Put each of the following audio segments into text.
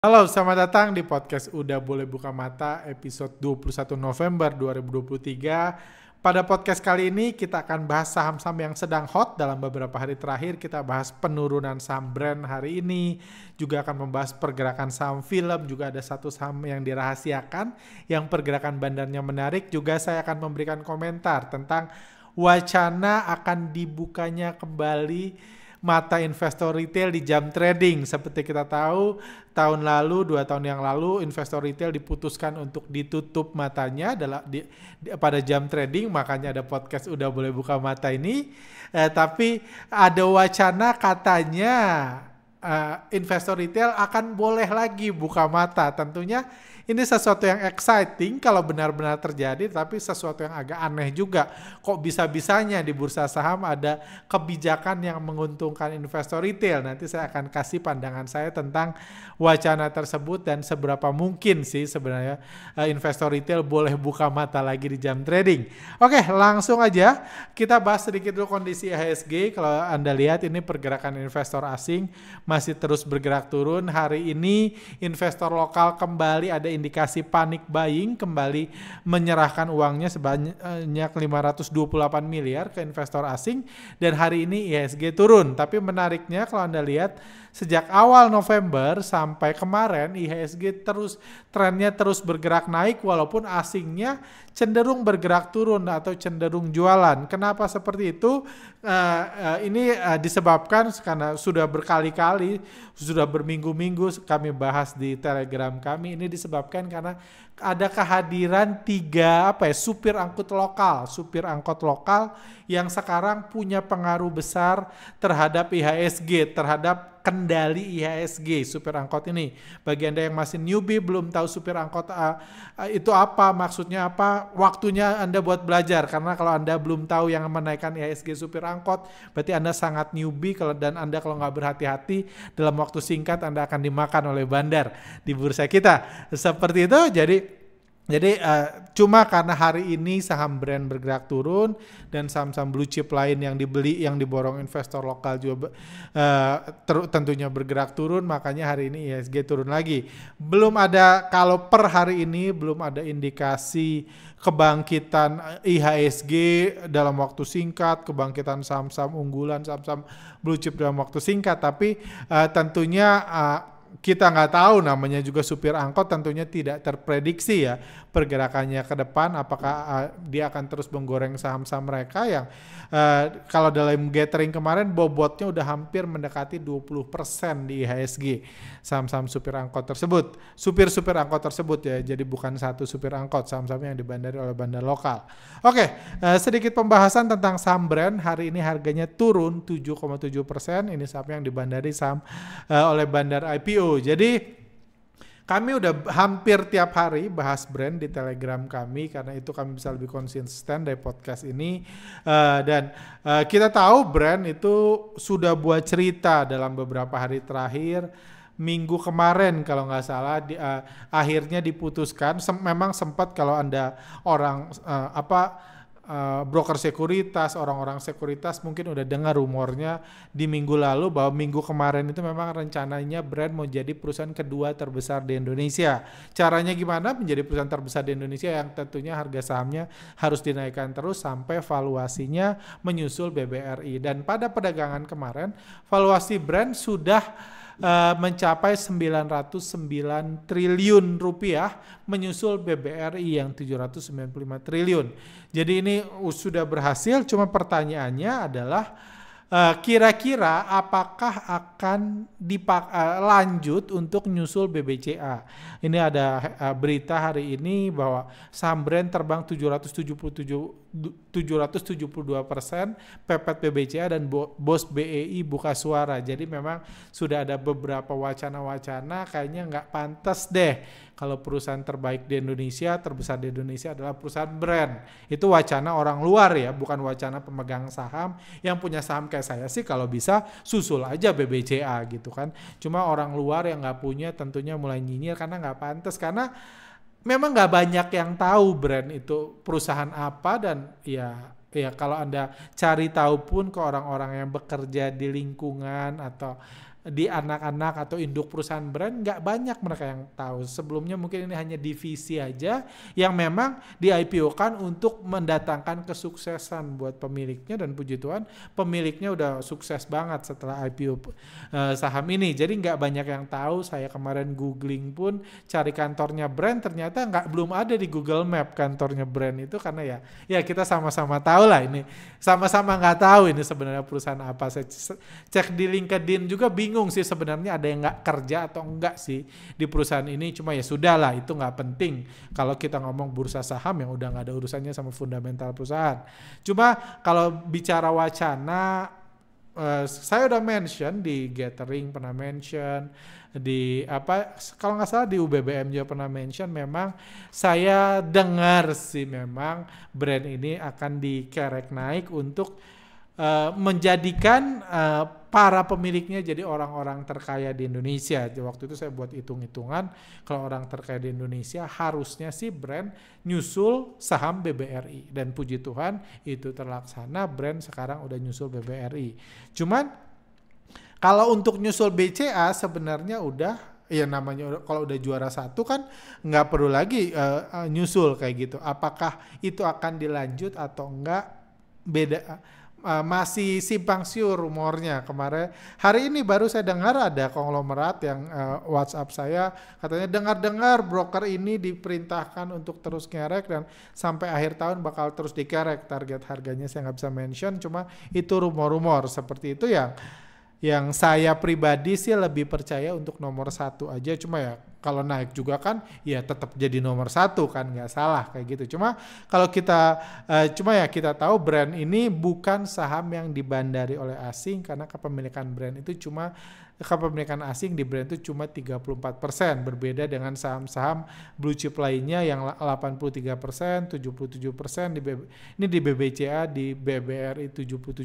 Halo, selamat datang di podcast Udah Boleh Buka Mata episode 21 November 2023. Pada podcast kali ini kita akan bahas saham-saham yang sedang hot dalam beberapa hari terakhir. Kita bahas penurunan saham brand hari ini, juga akan membahas pergerakan saham film, juga ada satu saham yang dirahasiakan yang pergerakan bandarnya menarik. Juga saya akan memberikan komentar tentang wacana akan dibukanya kembali mata investor retail di jam trading. Seperti kita tahu, tahun lalu, dua tahun yang lalu, investor retail diputuskan untuk ditutup matanya adalah di, di, pada jam trading, makanya ada podcast udah boleh buka mata ini. Eh, tapi ada wacana katanya eh, investor retail akan boleh lagi buka mata. Tentunya ini sesuatu yang exciting kalau benar-benar terjadi, tapi sesuatu yang agak aneh juga. Kok bisa-bisanya di bursa saham ada kebijakan yang menguntungkan investor retail? Nanti saya akan kasih pandangan saya tentang wacana tersebut dan seberapa mungkin sih sebenarnya eh, investor retail boleh buka mata lagi di jam trading. Oke, langsung aja kita bahas sedikit dulu kondisi IHSG. Kalau Anda lihat ini pergerakan investor asing masih terus bergerak turun. Hari ini investor lokal kembali ada terindikasi panik buying kembali menyerahkan uangnya sebanyak 528 eh, miliar ke investor asing dan hari ini IHSG turun. Tapi menariknya kalau Anda lihat sejak awal November sampai kemarin IHSG terus trennya terus bergerak naik walaupun asingnya cenderung bergerak turun atau cenderung jualan. Kenapa seperti itu? Uh, uh, ini uh, disebabkan karena sudah berkali-kali sudah berminggu-minggu kami bahas di Telegram kami ini disebabkan ditetapkan karena ada kehadiran tiga apa ya supir angkut lokal, supir angkot lokal yang sekarang punya pengaruh besar terhadap IHSG, terhadap kendali IHSG supir angkot ini. Bagi Anda yang masih newbie belum tahu supir angkot uh, itu apa, maksudnya apa, waktunya Anda buat belajar karena kalau Anda belum tahu yang menaikkan IHSG supir angkot, berarti Anda sangat newbie kalau dan Anda kalau nggak berhati-hati dalam waktu singkat Anda akan dimakan oleh bandar di bursa kita. Seperti itu. Jadi jadi uh, cuma karena hari ini saham brand bergerak turun dan saham-saham blue chip lain yang dibeli yang diborong investor lokal juga uh, ter tentunya bergerak turun makanya hari ini ISG turun lagi. Belum ada kalau per hari ini belum ada indikasi kebangkitan eh, IHSG dalam waktu singkat, kebangkitan saham-saham unggulan, saham-saham blue chip dalam waktu singkat tapi uh, tentunya uh, kita nggak tahu namanya juga supir angkot tentunya tidak terprediksi ya pergerakannya ke depan apakah uh, dia akan terus menggoreng saham-saham mereka yang uh, kalau dalam gathering kemarin bobotnya udah hampir mendekati 20% di IHSG saham-saham supir angkot tersebut supir-supir angkot tersebut ya jadi bukan satu supir angkot saham-saham yang dibandari oleh bandar lokal oke okay, e, uh, sedikit pembahasan tentang saham brand hari ini harganya turun 7,7% ini saham yang dibandari saham uh, oleh bandar IPO jadi kami udah hampir tiap hari bahas brand di Telegram kami karena itu kami bisa lebih konsisten dari podcast ini uh, dan uh, kita tahu brand itu sudah buat cerita dalam beberapa hari terakhir minggu kemarin kalau nggak salah di, uh, akhirnya diputuskan sem memang sempat kalau anda orang uh, apa Eh, broker sekuritas, orang-orang sekuritas mungkin udah dengar rumornya di minggu lalu bahwa minggu kemarin itu memang rencananya brand mau jadi perusahaan kedua terbesar di Indonesia. Caranya gimana menjadi perusahaan terbesar di Indonesia yang tentunya harga sahamnya harus dinaikkan terus sampai valuasinya menyusul BBRI. Dan pada perdagangan kemarin valuasi brand sudah Eh, mencapai 909 triliun rupiah menyusul BBRI yang 795 triliun. Jadi ini sudah berhasil cuma pertanyaannya adalah eh, kira-kira uh, apakah akan dipak uh, lanjut untuk nyusul BBCA. Ini ada uh, berita hari ini bahwa Sambren terbang 777 772 persen, Pepet PBCA dan Bos BEI buka suara. Jadi memang sudah ada beberapa wacana-wacana kayaknya nggak pantas deh kalau perusahaan terbaik di Indonesia, terbesar di Indonesia adalah perusahaan brand. Itu wacana orang luar ya, bukan wacana pemegang saham yang punya saham kayak saya sih kalau bisa susul aja BBCA gitu kan. Cuma orang luar yang nggak punya tentunya mulai nyinyir karena nggak pantas karena memang nggak banyak yang tahu brand itu perusahaan apa dan ya ya kalau anda cari tahu pun ke orang-orang yang bekerja di lingkungan atau di anak-anak atau induk perusahaan brand nggak banyak mereka yang tahu. Sebelumnya mungkin ini hanya divisi aja yang memang di IPO kan untuk mendatangkan kesuksesan buat pemiliknya dan puji Tuhan pemiliknya udah sukses banget setelah IPO eh, saham ini. Jadi nggak banyak yang tahu. Saya kemarin googling pun cari kantornya brand ternyata nggak belum ada di Google Map kantornya brand itu karena ya ya kita sama-sama tahu lah ini sama-sama nggak tahu ini sebenarnya perusahaan apa. Saya cek di LinkedIn juga bingung bingung sih sebenarnya ada yang nggak kerja atau enggak sih di perusahaan ini. Cuma ya sudah lah itu nggak penting kalau kita ngomong bursa saham yang udah nggak ada urusannya sama fundamental perusahaan. Cuma kalau bicara wacana Uh, saya udah mention di gathering pernah mention di apa kalau nggak salah di UBBM juga pernah mention memang saya dengar sih memang brand ini akan dikerek naik untuk uh, menjadikan uh, para pemiliknya jadi orang-orang terkaya di Indonesia. Jadi Waktu itu saya buat hitung-hitungan, kalau orang terkaya di Indonesia harusnya sih brand nyusul saham BBRI. Dan puji Tuhan itu terlaksana, brand sekarang udah nyusul BBRI. Cuman kalau untuk nyusul BCA sebenarnya udah ya namanya kalau udah juara satu kan nggak perlu lagi uh, nyusul kayak gitu. Apakah itu akan dilanjut atau enggak beda uh, masih simpang siur rumornya kemarin. Hari ini baru saya dengar ada konglomerat yang uh, WhatsApp saya katanya dengar-dengar broker ini diperintahkan untuk terus ngerek dan sampai akhir tahun bakal terus dikerek. Target harganya saya nggak bisa mention, cuma itu rumor-rumor seperti itu yang yang saya pribadi sih lebih percaya untuk nomor satu aja, cuma ya kalau naik juga kan ya tetap jadi nomor satu kan nggak salah kayak gitu cuma kalau kita uh, cuma ya kita tahu brand ini bukan saham yang dibandari oleh asing karena kepemilikan brand itu cuma kepemilikan asing di brand itu cuma 34% berbeda dengan saham-saham blue chip lainnya yang 83%, 77% di BB, ini di BBCA, di BBRI 77%,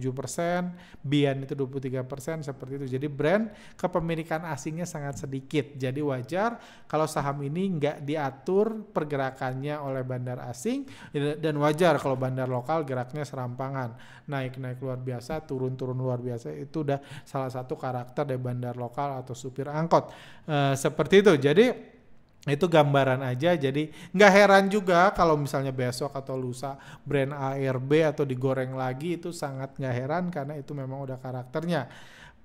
BIAN itu 23% seperti itu. Jadi brand kepemilikan asingnya sangat sedikit. Jadi wajar kalau saham ini nggak diatur pergerakannya oleh bandar asing dan wajar kalau bandar lokal geraknya serampangan naik-naik luar biasa turun-turun luar biasa itu udah salah satu karakter dari bandar lokal atau supir angkot e, seperti itu jadi itu gambaran aja jadi nggak heran juga kalau misalnya besok atau lusa brand ARB atau digoreng lagi itu sangat nggak heran karena itu memang udah karakternya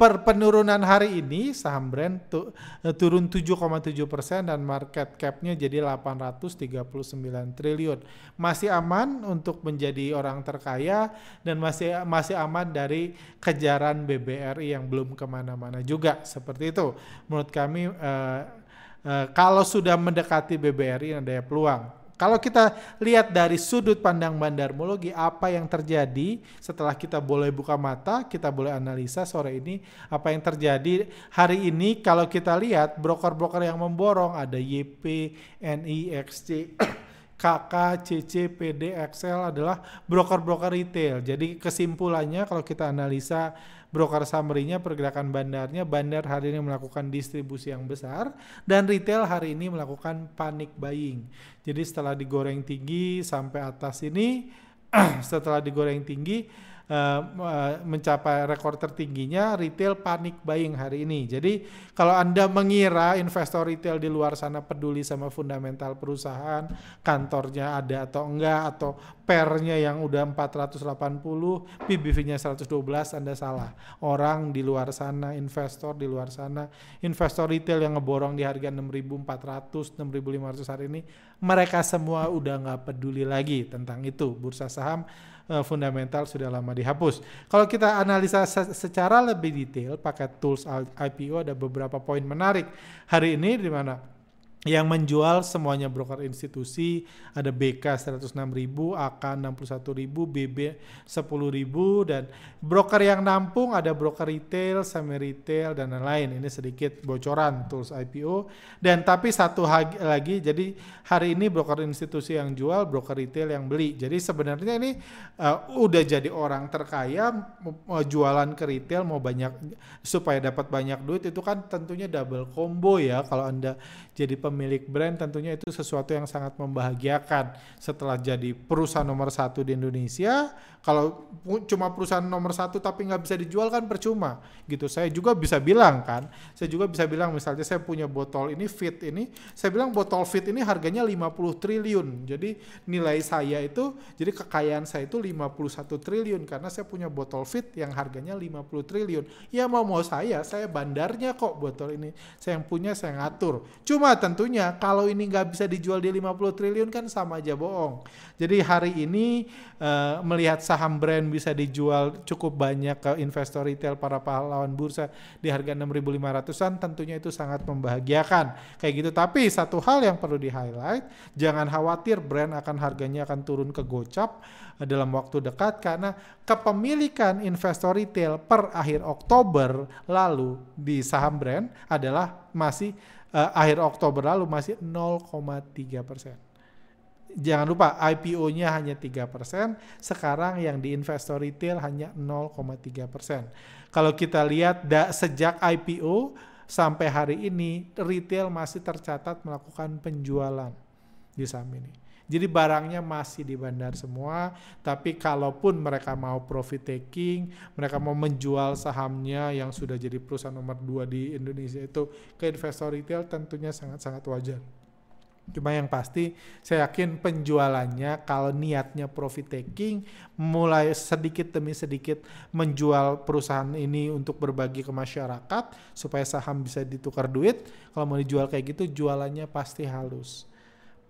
per penurunan hari ini saham brent tu, eh, turun 7,7 persen dan market capnya jadi 839 triliun. Masih aman untuk menjadi orang terkaya dan masih masih aman dari kejaran BBRI yang belum kemana-mana juga seperti itu. Menurut kami uh, uh, kalau sudah mendekati BBRI ada peluang kalau kita lihat dari sudut pandang bandarmologi, apa yang terjadi setelah kita boleh buka mata, kita boleh analisa sore ini apa yang terjadi hari ini. Kalau kita lihat broker-broker yang memborong ada YP, NI, XC, KK, CC, PD, XL adalah broker-broker retail. Jadi kesimpulannya kalau kita analisa broker summary-nya pergerakan bandarnya, bandar hari ini melakukan distribusi yang besar, dan retail hari ini melakukan panic buying. Jadi setelah digoreng tinggi sampai atas ini, setelah digoreng tinggi, uh, mencapai rekor tertingginya retail panik buying hari ini. Jadi kalau Anda mengira investor retail di luar sana peduli sama fundamental perusahaan, kantornya ada atau enggak atau pernya yang udah 480, PBV-nya 112, Anda salah. Orang di luar sana, investor di luar sana, investor retail yang ngeborong di harga 6.400, 6.500 hari ini, mereka semua udah nggak peduli lagi tentang itu bursa saham Eh, fundamental sudah lama dihapus. Kalau kita analisa secara lebih detail pakai tools IPO ada beberapa poin menarik hari ini di mana yang menjual semuanya broker institusi ada BK 106.000, AK 61.000, BB 10.000 dan broker yang nampung ada broker retail, semi retail dan lain-lain. Ini sedikit bocoran tools IPO dan tapi satu lagi jadi hari ini broker institusi yang jual, broker retail yang beli. Jadi sebenarnya ini uh, udah jadi orang terkaya mau jualan ke retail mau banyak supaya dapat banyak duit itu kan tentunya double combo ya kalau Anda jadi pemilik brand tentunya itu sesuatu yang sangat membahagiakan setelah jadi perusahaan nomor satu di Indonesia kalau cuma perusahaan nomor satu tapi nggak bisa dijual kan percuma gitu saya juga bisa bilang kan saya juga bisa bilang misalnya saya punya botol ini fit ini saya bilang botol fit ini harganya 50 triliun jadi nilai saya itu jadi kekayaan saya itu 51 triliun karena saya punya botol fit yang harganya 50 triliun ya mau mau saya saya bandarnya kok botol ini saya yang punya saya ngatur cuma tentu tentunya kalau ini nggak bisa dijual di 50 triliun kan sama aja bohong. Jadi hari ini uh, melihat saham brand bisa dijual cukup banyak ke investor retail para pahlawan bursa di harga 6.500-an tentunya itu sangat membahagiakan. Kayak gitu. Tapi satu hal yang perlu di highlight, jangan khawatir brand akan harganya akan turun ke gocap dalam waktu dekat karena kepemilikan investor retail per akhir Oktober lalu di saham brand adalah masih uh, akhir Oktober lalu masih 0,3 persen. Jangan lupa IPO-nya hanya 3 persen, sekarang yang di investor retail hanya 0,3 persen. Kalau kita lihat da, sejak IPO sampai hari ini, retail masih tercatat melakukan penjualan di saham ini. Jadi barangnya masih di bandar semua, tapi kalaupun mereka mau profit taking, mereka mau menjual sahamnya yang sudah jadi perusahaan nomor dua di Indonesia itu ke investor retail tentunya sangat-sangat wajar. Cuma yang pasti saya yakin penjualannya kalau niatnya profit taking mulai sedikit demi sedikit menjual perusahaan ini untuk berbagi ke masyarakat supaya saham bisa ditukar duit. Kalau mau dijual kayak gitu jualannya pasti halus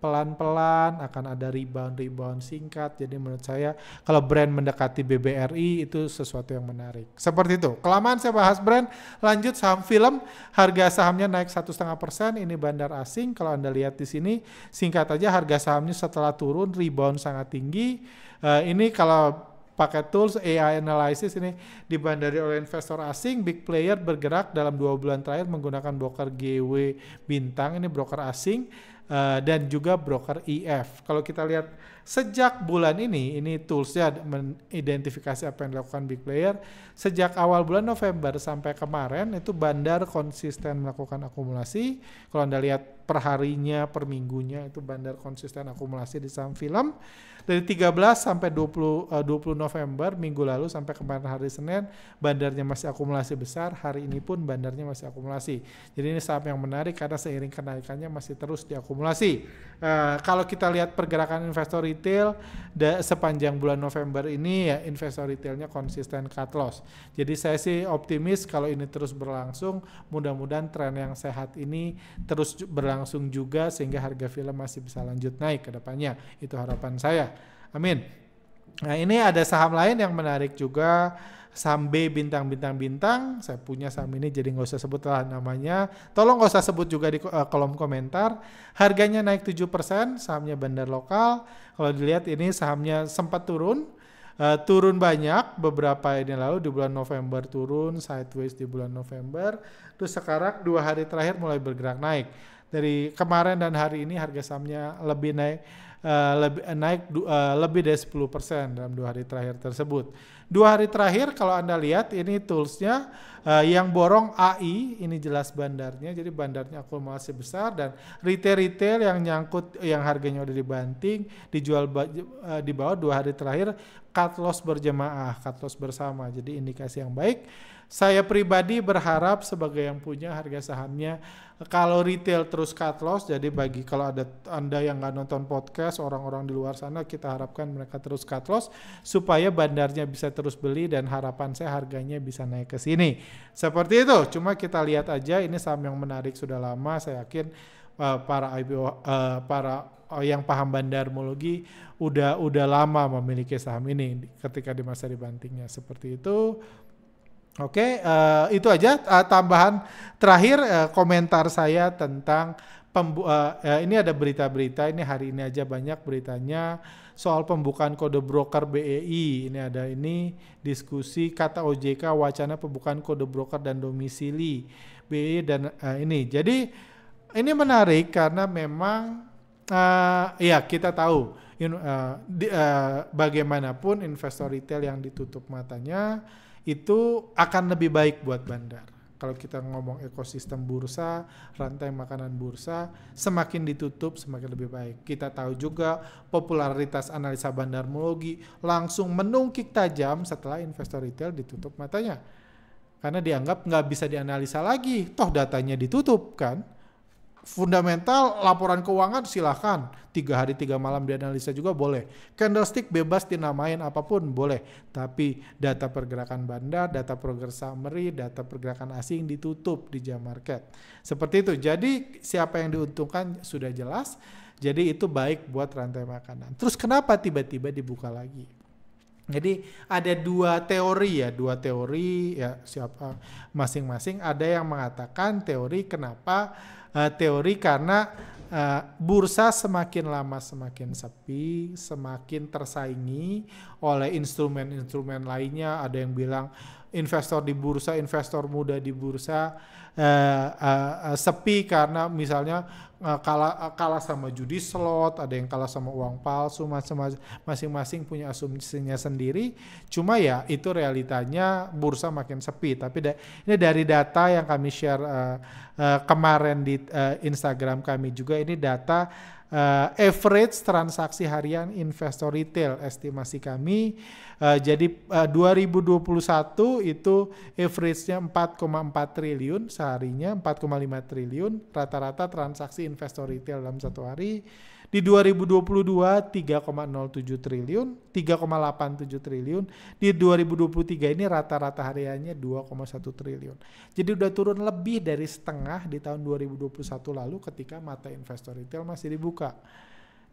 pelan-pelan akan ada rebound-rebound singkat. Jadi menurut saya kalau brand mendekati BBRI itu sesuatu yang menarik. Seperti itu. Kelamaan saya bahas brand. Lanjut saham film, harga sahamnya naik satu setengah persen. Ini bandar asing. Kalau anda lihat di sini, singkat aja harga sahamnya setelah turun rebound sangat tinggi. Uh, ini kalau pakai tools AI analysis ini dibandari oleh investor asing, big player bergerak dalam dua bulan terakhir menggunakan broker GW Bintang, ini broker asing uh, dan juga broker IF. E Kalau kita lihat sejak bulan ini, ini toolsnya mengidentifikasi apa yang dilakukan big player. Sejak awal bulan November sampai kemarin itu bandar konsisten melakukan akumulasi. Kalau Anda lihat perharinya, minggunya itu bandar konsisten akumulasi di saham film dari 13 sampai 20 uh, 20 November minggu lalu sampai kemarin hari Senin bandarnya masih akumulasi besar, hari ini pun bandarnya masih akumulasi. Jadi ini saham yang menarik karena seiring kenaikannya masih terus diakumulasi. Uh, kalau kita lihat pergerakan investor retail da, sepanjang bulan November ini ya investor retailnya konsisten cut loss. Jadi saya sih optimis kalau ini terus berlangsung, mudah-mudahan tren yang sehat ini terus berlangsung berlangsung juga sehingga harga film masih bisa lanjut naik ke depannya. Itu harapan saya. Amin. Nah, ini ada saham lain yang menarik juga saham B bintang-bintang-bintang. Saya punya saham ini jadi nggak usah sebut lah namanya. Tolong nggak usah sebut juga di eh, kolom komentar. Harganya naik 7%, sahamnya bandar lokal. Kalau dilihat ini sahamnya sempat turun, uh, turun banyak beberapa ini lalu di bulan November turun sideways di bulan November terus sekarang dua hari terakhir mulai bergerak naik dari kemarin dan hari ini harga sahamnya lebih naik uh, lebih uh, naik uh, lebih dari 10% dalam dua hari terakhir tersebut. Dua hari terakhir kalau Anda lihat ini toolsnya uh, yang borong AI ini jelas bandarnya jadi bandarnya akumulasi besar dan retail-retail yang nyangkut yang harganya udah dibanting dijual uh, di bawah dua hari terakhir cut loss berjemaah, cut loss bersama. Jadi indikasi yang baik saya pribadi berharap sebagai yang punya harga sahamnya kalau retail terus cut loss jadi bagi kalau ada Anda yang nggak nonton podcast orang-orang di luar sana kita harapkan mereka terus cut loss supaya bandarnya bisa terus beli dan harapan saya harganya bisa naik ke sini. Seperti itu. Cuma kita lihat aja ini saham yang menarik sudah lama saya yakin uh, para IPO uh, eh, para eh, yang paham bandarmologi udah udah lama memiliki saham ini ketika di masa dibantingnya seperti itu Oke, okay, uh, eh, itu aja uh, tambahan terakhir uh, komentar saya tentang pembu uh, uh, ini ada berita-berita ini hari ini aja banyak beritanya soal pembukaan kode broker BEI. Ini ada ini diskusi kata OJK wacana pembukaan kode broker dan domisili BEI dan uh, ini. Jadi ini menarik karena memang uh, ya kita tahu in, uh, di, uh, bagaimanapun investor retail yang ditutup matanya itu akan lebih baik buat bandar. Kalau kita ngomong ekosistem bursa, rantai makanan bursa, semakin ditutup semakin lebih baik. Kita tahu juga popularitas analisa bandarmologi langsung menungkik tajam setelah investor retail ditutup matanya. Karena dianggap nggak bisa dianalisa lagi, toh datanya ditutup kan fundamental laporan keuangan silahkan tiga hari tiga malam dianalisa juga boleh candlestick bebas dinamain apapun boleh tapi data pergerakan bandar data progress summary data pergerakan asing ditutup di jam market seperti itu jadi siapa yang diuntungkan sudah jelas jadi itu baik buat rantai makanan terus kenapa tiba-tiba dibuka lagi jadi ada dua teori ya, dua teori ya siapa masing-masing ada yang mengatakan teori kenapa uh, teori karena uh, bursa semakin lama semakin sepi, semakin tersaingi oleh instrumen-instrumen lainnya, ada yang bilang investor di bursa, investor muda di bursa uh, uh, uh, sepi karena misalnya Eh, kalah eh, kalah sama judi slot, ada yang kalah sama uang palsu, masing-masing punya asumsinya sendiri. Cuma ya itu realitanya bursa makin sepi. Tapi da ini dari data yang kami share uh, uh, kemarin di uh, Instagram kami juga ini data uh, average transaksi harian investor retail estimasi kami uh, jadi uh, 2021 itu average-nya 4,4 triliun seharinya 4,5 triliun rata-rata transaksi investor retail dalam satu hari. Di 2022 3,07 triliun, 3,87 triliun. Di 2023 ini rata-rata hariannya 2,1 triliun. Jadi udah turun lebih dari setengah di tahun 2021 lalu ketika mata investor retail masih dibuka.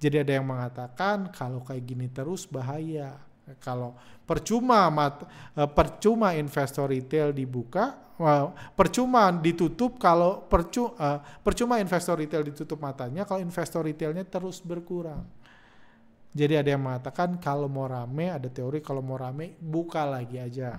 Jadi ada yang mengatakan kalau kayak gini terus bahaya kalau percuma mat, eh, percuma investor retail dibuka, eh, percuma ditutup kalau percu, eh, percuma investor retail ditutup matanya kalau investor retailnya terus berkurang. Jadi ada yang mengatakan kalau mau rame, ada teori kalau mau rame buka lagi aja.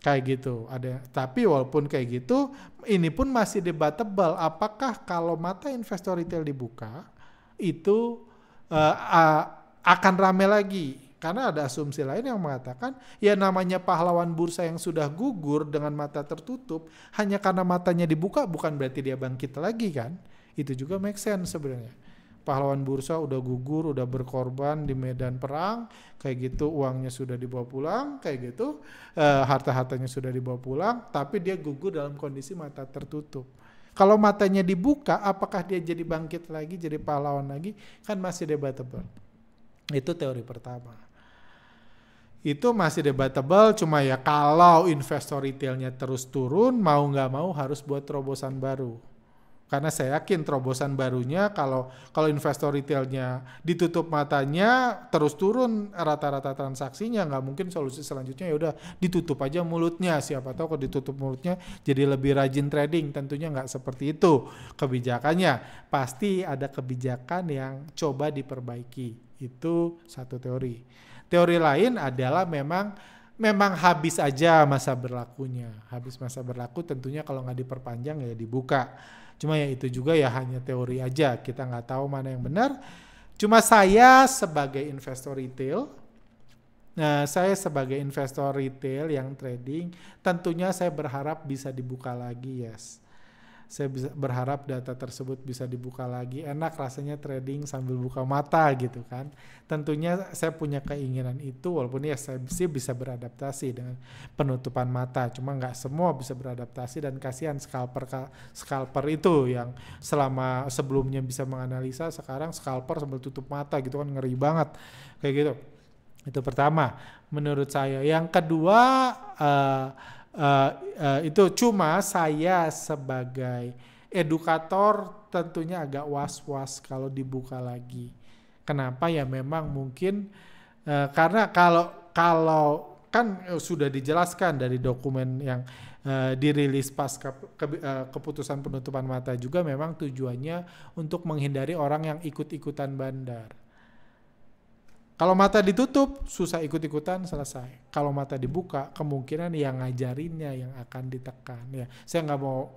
Kayak gitu. Ada tapi walaupun kayak gitu, ini pun masih debatable apakah kalau mata investor retail dibuka itu uh, uh, akan rame lagi karena ada asumsi lain yang mengatakan, ya namanya pahlawan bursa yang sudah gugur dengan mata tertutup, hanya karena matanya dibuka bukan berarti dia bangkit lagi kan? Itu juga make sense sebenarnya. Pahlawan bursa udah gugur, udah berkorban di medan perang, kayak gitu uangnya sudah dibawa pulang, kayak gitu e, harta-hartanya sudah dibawa pulang, tapi dia gugur dalam kondisi mata tertutup. Kalau matanya dibuka, apakah dia jadi bangkit lagi, jadi pahlawan lagi? Kan masih debatable. Itu teori pertama itu masih debatable cuma ya kalau investor retailnya terus turun mau nggak mau harus buat terobosan baru karena saya yakin terobosan barunya kalau kalau investor retailnya ditutup matanya terus turun rata-rata transaksinya nggak mungkin solusi selanjutnya ya udah ditutup aja mulutnya siapa tahu kalau ditutup mulutnya jadi lebih rajin trading tentunya nggak seperti itu kebijakannya pasti ada kebijakan yang coba diperbaiki itu satu teori Teori lain adalah memang memang habis aja masa berlakunya. Habis masa berlaku tentunya kalau nggak diperpanjang ya dibuka. Cuma ya itu juga ya hanya teori aja. Kita nggak tahu mana yang benar. Cuma saya sebagai investor retail, nah saya sebagai investor retail yang trading, tentunya saya berharap bisa dibuka lagi, yes saya bisa berharap data tersebut bisa dibuka lagi enak rasanya trading sambil buka mata gitu kan tentunya saya punya keinginan itu walaupun ya saya sih bisa beradaptasi dengan penutupan mata cuma nggak semua bisa beradaptasi dan kasihan scalper scalper itu yang selama sebelumnya bisa menganalisa sekarang scalper sambil tutup mata gitu kan ngeri banget kayak gitu itu pertama menurut saya yang kedua uh, uh, itu cuma saya sebagai edukator tentunya agak was-was kalau dibuka lagi. Kenapa ya memang mungkin uh, karena kalau kalau kan sudah dijelaskan dari dokumen yang uh, dirilis pasca ke, uh, keputusan penutupan mata juga memang tujuannya untuk menghindari orang yang ikut-ikutan bandar. Kalau mata ditutup, susah ikut-ikutan, selesai. Kalau mata dibuka, kemungkinan yang ngajarinnya yang akan ditekan. Ya, saya nggak mau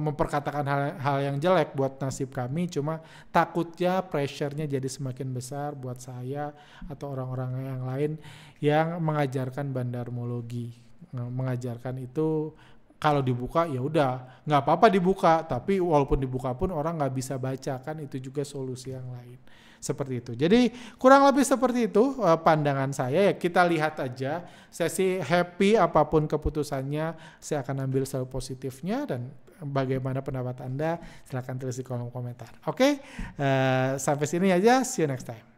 memperkatakan hal, hal yang jelek buat nasib kami, cuma takutnya pressure-nya jadi semakin besar buat saya atau orang-orang yang lain yang mengajarkan bandarmologi, mengajarkan itu kalau dibuka ya udah nggak apa-apa dibuka, tapi walaupun dibuka pun orang nggak bisa baca kan itu juga solusi yang lain seperti itu. Jadi kurang lebih seperti itu eh, pandangan saya ya kita lihat aja. sesi happy apapun keputusannya, saya akan ambil selalu positifnya dan bagaimana pendapat Anda silahkan tulis di kolom komentar. Oke, okay? uh, eh, sampai sini aja. See you next time.